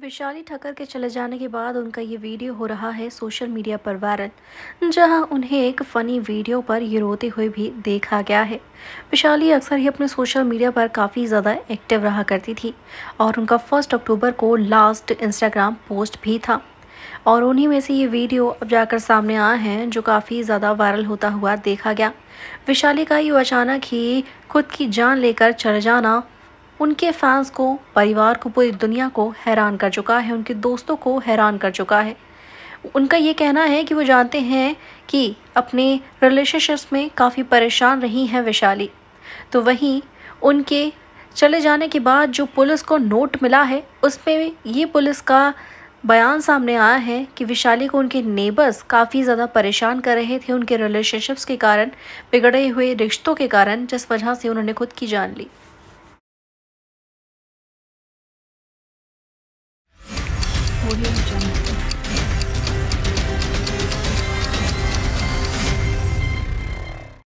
विशाली ठक्कर के चले जाने के बाद उनका ये वीडियो हो रहा है सोशल मीडिया पर वायरल जहां उन्हें एक फ़नी वीडियो पर ये रोते हुए भी देखा गया है विशाली अक्सर ही अपने सोशल मीडिया पर काफ़ी ज़्यादा एक्टिव रहा करती थी और उनका फर्स्ट अक्टूबर को लास्ट इंस्टाग्राम पोस्ट भी था और उन्हीं में से ये वीडियो अब जाकर सामने आए हैं जो काफ़ी ज़्यादा वायरल होता हुआ देखा गया विशाली का ये अचानक ही खुद की जान लेकर चले जाना उनके फैंस को परिवार को पूरी दुनिया को हैरान कर चुका है उनके दोस्तों को हैरान कर चुका है उनका ये कहना है कि वो जानते हैं कि अपने रिलेशनशिप्स में काफ़ी परेशान रही हैं वैशाली तो वहीं उनके चले जाने के बाद जो पुलिस को नोट मिला है उसमें ये पुलिस का बयान सामने आया है कि विशाली को उनके नेबर्स काफ़ी ज़्यादा परेशान कर रहे थे उनके रिलेशनशिप्स के कारण बिगड़े हुए रिश्तों के कारण जिस वजह से उन्होंने खुद की जान ली